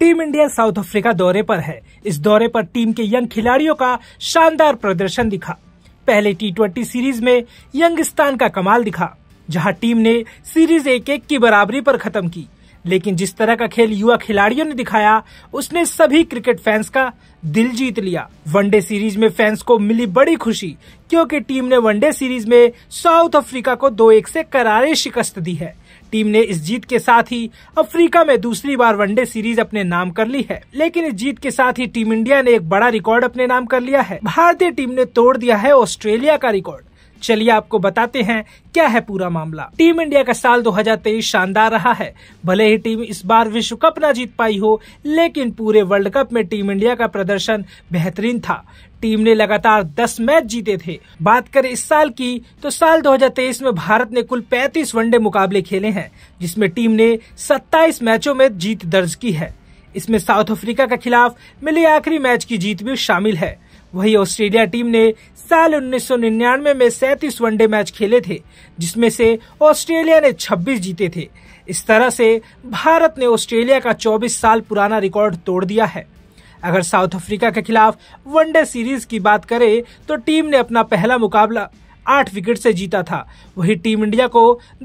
team India south Africa दौरे पर है इस दौरे पर टीम के यंग खिलाड़ियों का शानदार प्रदर्शन दिखा पहले टी सीरीज में यंगस्तान का कमाल दिखा जहां टीम ने सीरीज एक एक की बराबरी पर खत्म की लेकिन जिस तरह का खेल युवा खिलाड़ियों ने दिखाया उसने सभी क्रिकेट फैंस का दिल जीत लिया वनडे सीरीज में फैंस को मिली बड़ी खुशी क्योंकि टीम ने वनडे सीरीज में साउथ अफ्रीका को दो एक से करारे शिकस्त दी है टीम ने इस जीत के साथ ही अफ्रीका में दूसरी बार वनडे सीरीज अपने नाम कर ली है लेकिन इस जीत के साथ ही टीम इंडिया ने एक बड़ा रिकॉर्ड अपने नाम कर लिया है भारतीय टीम ने तोड़ दिया है ऑस्ट्रेलिया का रिकॉर्ड चलिए आपको बताते हैं क्या है पूरा मामला टीम इंडिया का साल 2023 शानदार रहा है भले ही टीम इस बार विश्व कप ना जीत पाई हो लेकिन पूरे वर्ल्ड कप में टीम इंडिया का प्रदर्शन बेहतरीन था टीम ने लगातार 10 मैच जीते थे बात करें इस साल की तो साल 2023 में भारत ने कुल 35 वनडे मुकाबले खेले हैं जिसमें टीम ने 27 मैचों में जीत दर्ज की है इसमें साउथ अफ्रीका के खिलाफ मिली आखिरी मैच की जीत भी शामिल है वहीं ऑस्ट्रेलिया टीम ने साल 1999 में सैंतीस वनडे मैच खेले थे जिसमें से ऑस्ट्रेलिया ने 26 जीते थे इस तरह से भारत ने ऑस्ट्रेलिया का 24 साल पुराना रिकॉर्ड तोड़ दिया है अगर साउथ अफ्रीका के खिलाफ वनडे सीरीज की बात करें तो टीम ने अपना पहला मुकाबला आठ विकेट से जीता था वही टीम इंडिया को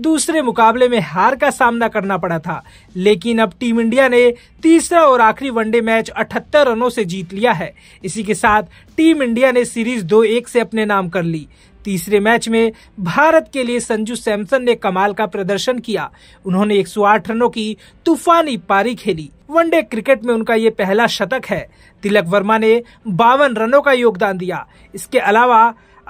दूसरे मुकाबले में हार का सामना करना पड़ा था लेकिन अब टीम इंडिया ने तीसरा और आखिरी वनडे मैच अठहत्तर रनों से जीत लिया है इसी के साथ टीम इंडिया ने सीरीज दो एक से अपने नाम कर ली तीसरे मैच में भारत के लिए संजू सैमसन ने कमाल का प्रदर्शन किया उन्होंने 108 रनों की तूफानी पारी खेली वनडे क्रिकेट में उनका ये पहला शतक है तिलक वर्मा ने बावन रनों का योगदान दिया इसके अलावा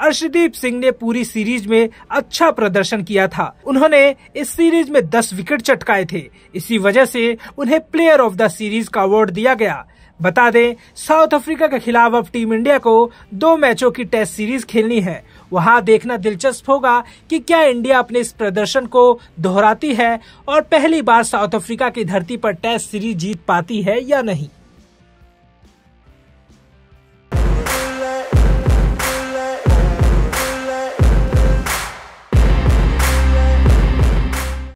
अर्शदीप सिंह ने पूरी सीरीज में अच्छा प्रदर्शन किया था उन्होंने इस सीरीज में 10 विकेट चटकाए थे इसी वजह से उन्हें प्लेयर ऑफ द सीरीज का अवार्ड दिया गया बता दें साउथ अफ्रीका के खिलाफ अब टीम इंडिया को दो मैचों की टेस्ट सीरीज खेलनी है वहां देखना दिलचस्प होगा कि क्या इंडिया अपने इस प्रदर्शन को दोहराती है और पहली बार साउथ अफ्रीका की धरती पर टेस्ट सीरीज जीत पाती है या नहीं